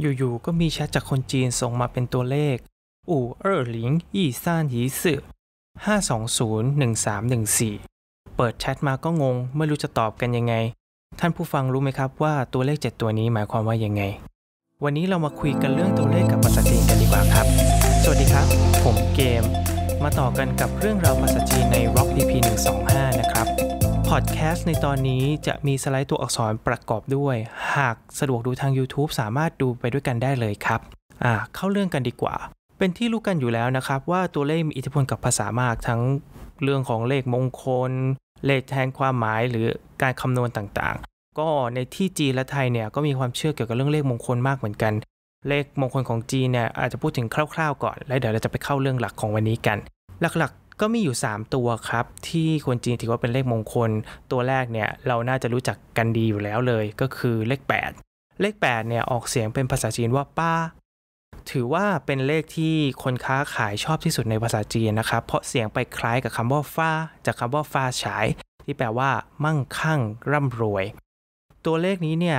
อยู่ๆ ก็มีแชทจากคนจีนส่งมาเป็นตัวเลข อู่เออหลิงอี่ซ่านยีสื่อ5201314 เปิดแชทมาก็งง ไม่รู้จะตอบกันยังไง ท่านผู้ฟังรู้ไหมครับว่าตัวเลข 7 ตัวนี้หมายความว่ายังไง วันนี้เรามาคุยกันเรื่องตัวเลขกับภาษาจีนกันดีกว่าครับ สวัสดีครับ ผมเกม มาต่อกันกับเรื่องราวภาษาจีนใน Rock EP 125 นะครับอดแคสต์ในตอนนี้จะมีสไลด์ตัวอักษรประกอบด้วย หากสะดวกดูทาง YouTube สามารถดูไปด้วยกันได้เลยครับอ่าเข้าเรื่องกันดีกว่า เป็นที่รู้กันอยู่แล้วนะครับ ว่าตัวเลขมีอิทธิพลกับภาษามากทั้งเรื่องของเลขมงคล เลขแทนความหมายหรือการคำนวณต่างๆ ก็ในที่จีนและไทยเนี่ยก็มีความเชื่อเกี่ยวกับเรื่องเลขมงคลมากเหมือนกัน เลขมงคลของจีนเนี่ยอาจจะพูดถึงคร่าว ๆ ก่อน และเดี๋ยวเราจะไปเข้าเรื่องหลักของวันนี้กัน หลักๆก็มีอยู่ 3 ตัวครับที่คนจีนถือว่าเป็นเลขมงคล ตัวแรกเนี่ยเราน่าจะรู้จักกันดีอยู่แล้วเลย ก็คือเลข 8 เลข8เนี่ยออกเสียงเป็นภาษาจีนว่าป้าถือว่าเป็นเลขที่คนค้าขายชอบที่สุดในภาษาจีนนะครับ เพราะเสียงไปคล้ายกับคำว่าฟ้าจากคำว่าฟ้าฉายที่แปลว่ามั่งคั่งร่ำรวย ตัวเลขนี้เนี่ย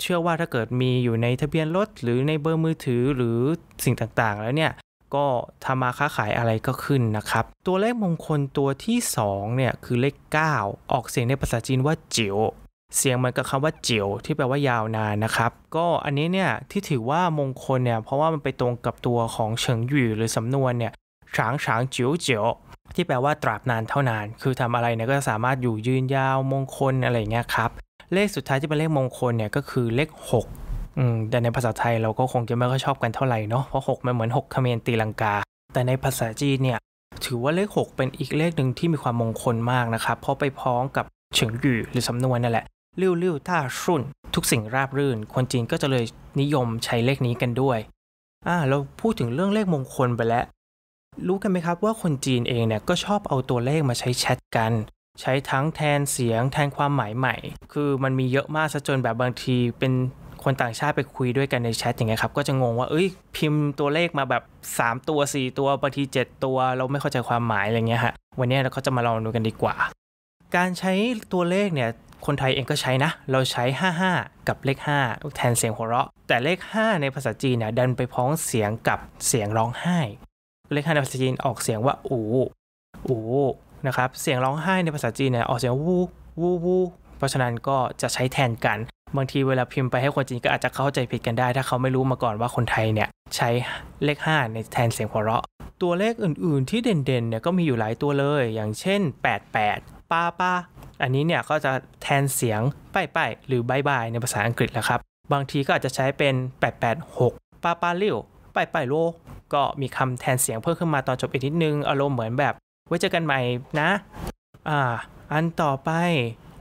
เชื่อว่าถ้าเกิดมีอยู่ในทะเบียนรถหรือในเบอร์มือถือหรือสิ่งต่างๆ แล้วเนี่ยก็ทำมาค้าขายอะไรก็ขึ้นนะครับ ตัวเลขมงคลตัวที่2เนี่ยคือเลข 9 ออกเสียงในภาษาจีนว่าจิ๋วเสียงมันกับคำว่าจิ๋วที่แปลว่ายาวนานนะครับ ก็อันนี้เนี่ยที่ถือว่ามงคลเนี่ยเพราะว่ามันไปตรงกับตัวของเฉิงหยู่ หรือสำนวนเนี่ยฉางฉางจิ๋วจิ๋วที่แปลว่าตราบนานเท่านาน คือทำอะไรเนี่ยก็สามารถอยู่ยืนยาวมงคลอะไรเงี้ยครับเลขสุดท้ายที่เป็นเลขมงคลเนี่ยก็คือเลข 6อืม แต่ในภาษาไทยเราก็คงจะไม่ค่อยชอบกันเท่าไหร่เนาะเพราะหกมันเหมือนหกเขมรตีลังกา แต่ในภาษาจีนเนี่ย ถือว่าเลข 6 เป็นอีกเลขหนึ่งที่มีความมงคลมากนะครับเพราะไปพ้องกับเฉิงหยู่หรือสำนวนนั่นแหละลิ้วลิ้วท่าชุ่นทุกสิ่งราบรื่น คนจีนก็จะเลยนิยมใช้เลขนี้กันด้วย อ่าเราพูดถึงเรื่องเลขมงคลไปแล้วรู้กันไหมครับว่าคนจีนเองเนี่ยก็ชอบเอาตัวเลขมาใช้แชทกัน ใช้ทั้งแทนเสียงแทนความหมายใหม่ คือมันมีเยอะมากซะจนแบบบางทีเป็นคนต่างชาติไปคุยด้วยกันในแชทอย่างเงี้ยครับ ก็จะงงว่าเอ้ยพิมพ์ตัวเลขมาแบบ 3 ตัว 4 ตัวบางที7 ตัวเราไม่เข้าใจความหมายอะไรเงี้ยฮะ วันนี้เราก็จะมาลองดูกันดีกว่า การใช้ตัวเลขเนี่ยคนไทยเองก็ใช้นะ เราใช้ 55 กับเลข 5 แทนเสียงหัวเราะ แต่เลข 5 ในภาษาจีนเนี่ยดันไปพ้องเสียงกับเสียงร้องไห้เลข 5 ในภาษาจีนออกเสียงว่าอูอูนะครับเสียงร้องไห้ในภาษาจีนเนี่ยออกเสียงวูวูวูเพราะฉะนั้นก็จะใช้แทนกันบางทีเวลาพิมพ์ไปให้คนจีนก็อาจจะเข้าใจผิดกันได้ ถ้าเขาไม่รู้มาก่อนว่าคนไทยเนี่ยใช้เลข 5 ในแทนเสียงหัวเราะ ตัวเลขอื่น ๆที่เด่นๆเนี่ยก็มีอยู่หลายตัวเลยอย่างเช่น 88ป้าป้าอันนี้เนี่ยก็จะแทนเสียงป้ายป้ายหรือบายบายในภาษาอังกฤษแล้วครับ บางทีก็อาจจะใช้เป็น 886ป้าป้าเลี้ยวป้ายป้ายโลก็มีคำแทนเสียงเพิ่มขึ้นมาตอนจบอีกนิดนึงอารมณ์เหมือนแบบไว้เจอกันใหม่นะอ่าอันต่อไป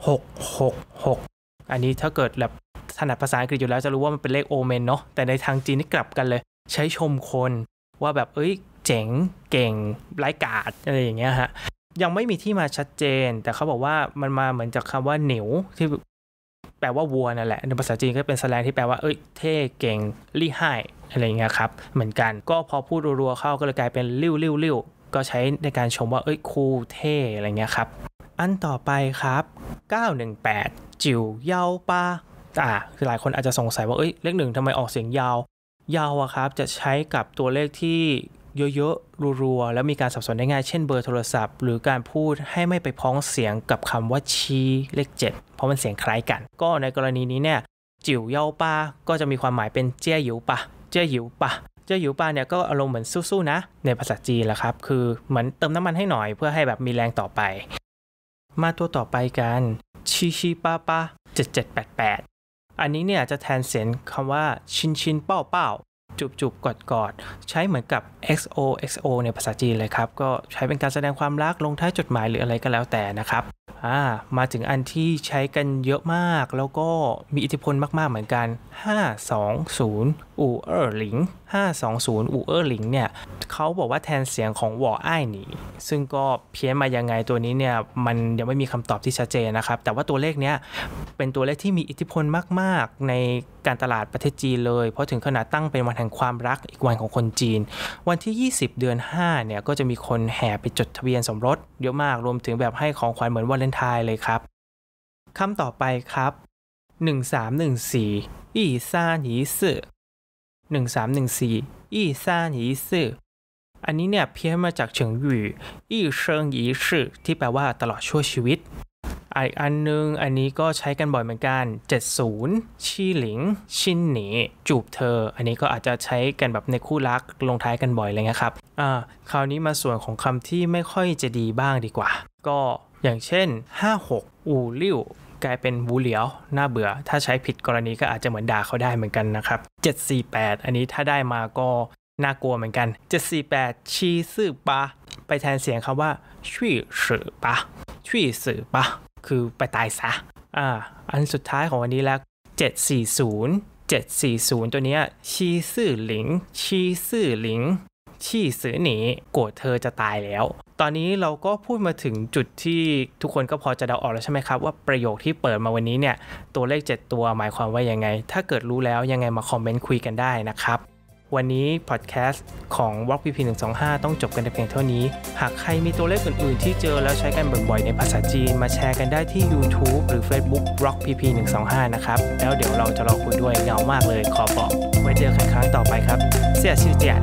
666อันนี้ถ้าเกิดแบบถนัดภาษาอังกฤษอยู่แล้วจะรู้ว่ามันเป็นเลขโอเมนเนาะแต่ในทางจีนนี่กลับกันเลย ใช้ชมคนว่าแบบเอ้ยเจ๋งเก่งไร้กาดอะไรอย่างเงี้ยฮะยังไม่มีที่มาชัดเจน แต่เขาบอกว่ามันมาเหมือนจากคำว่าหนิว ที่แปลว่าวัวนั่นแหละในภาษาจีนก็เป็นสแลงที่แปลว่าเอ้ยเท่เก่งลี่ไห้อะไรเงี้ยครับเหมือนกันก็พอพูดรัวๆเข้าก็เลยกลายเป็นลิ้วลิ้วลิ้วก็ใช้ในการชมว่าเอ้ยคูลเท่อะไรเงี้ยครับอันต่อไปครับ 918จิ๋วยาวปาอ่าคือหลายคนอาจจะสงสัยว่า เอ้ยเลขหนึ่งทำไมออกเสียงยาว ยาวอะครับ จะใช้กับตัวเลขที่เยอะๆรัว ๆ แล้วมีการสับสนได้ง่ายเช่นเบอร์โทรศัพท์ หรือการพูดให้ไม่ไปพ้องเสียงกับคำว่าชี้เลข 7 เพราะมันเสียงคล้ายกัน ก็ในกรณีนี้เนี่ยจิ๋วเยาาปาก็จะมีความหมายเป็นเจี้ยหิวปะเจี้ยหิวปะเจี้ยหิวปาเนี่ยก็อารมณ์เหมือนสู้ๆนะในภาษาจีนแหละครับคือเหมือนเติมน้ำมันให้หน่อยเพื่อให้แบบมีแรงต่อไป มาตัวต่อไปกันชีชีป้าป้าเเจจ็็ดดแปดแปดอันนี้เนี่ยจะแทนเสียงคำว่าชินชิน เป้าเป้าจุบจุบกอดดใช้เหมือนกับ XO XO ในภาษาจีนเลยครับ ก็ใช้เป็นการแสดงความรักลงท้ายจดหมาย หรืออะไรก็แล้วแต่นะครับอ่ามาถึงอันที่ใช้กันเยอะมากแล้วก็มีอิทธิพลมากๆ เหมือนกัน 520 อูเออร์หลิง 520 อูเออร์หลิงเนี่ยเขาบอกว่าแทนเสียงของวออ้ายหนีซึ่งก็เพี้ยนมายังไงตัวนี้เนี่ย มันยังไม่มีคำตอบที่ชัดเจนนะครับแต่ว่าตัวเลขเนี้ยเป็นตัวเลขที่มีอิทธิพลมาก ๆในการตลาดประเทศจีนเลยเพราะถึงขนาดตั้งเป็นวันแห่งความรักอีกวันของคนจีน วันที่ 20 เดือน5เนี่ยก็จะมีคนแห่ไปจดทะเบียนสมรสเยอะมากรวมถึงแบบให้ของขวัญเหมือนวาเลนไทน์เลยครับคำต่อไปครับ 1314 อีซานีซื่อ1314 อีซานีซื่ออันนี้เนี่ยเพี้ยนมาจากเฉิงหยู่อีเชิงอีซื่อที่แปลว่าตลอดชั่วชีวิตอีกอันนึงอันนี้ก็ใช้กันบ่อยเหมือนกัน 70ชี่หลิงชินหนี จูบเธอ อันนี้ก็อาจจะใช้กันแบบในคู่รักลงท้ายกันบ่อยเลยนะครับอ่าคราวนี้มาส่วนของคำที่ไม่ค่อยจะดีบ้างดีกว่า ก็อย่างเช่น 56อูริ่วกลายเป็นบูเหลียวน่าเบื่อ ถ้าใช้ผิดกรณีก็อาจจะเหมือนด่าเขาได้เหมือนกันนะครับ 748 อันนี้ถ้าได้มาก็น่ากลัวเหมือนกัน748ชีซื่อปะไปแทนเสียงคำว่าชี่สื่อปะชี่สื่อปะคือไปตายซะ อ่า อันสุดท้ายของวันนี้แล้ว 740 740 ตัวนี้ชีซื่อหลิงชีซื่อหลิง ชีซื่อหนีโกรธเธอจะตายแล้ว ตอนนี้เราก็พูดมาถึงจุดที่ทุกคนก็พอจะเดาออกแล้วใช่ไหมครับ ว่าประโยคที่เปิดมาวันนี้เนี่ย ตัวเลข 7 ตัวหมายความว่ายังไง ถ้าเกิดรู้แล้วยังไงมาคอมเมนต์คุยกันได้นะครับวันนี้พอดแคสต์ของ w o r k p 125 ต้องจบกันในเพียงเท่านี้ หากใครมีตัวเลขอื่น ๆ ที่เจอแล้วใช้กันบ่อย ๆ ในภาษาจีนมาแชร์กันได้ที่ YouTube หรือ Facebook w o r k p p 125 นะครับ แล้วเดี๋ยวเราจะรอคุยด้วยเหงามากเลยขอบอก ไว้เจอกันครั้งต่อไปครับ เสียชื่อเจียน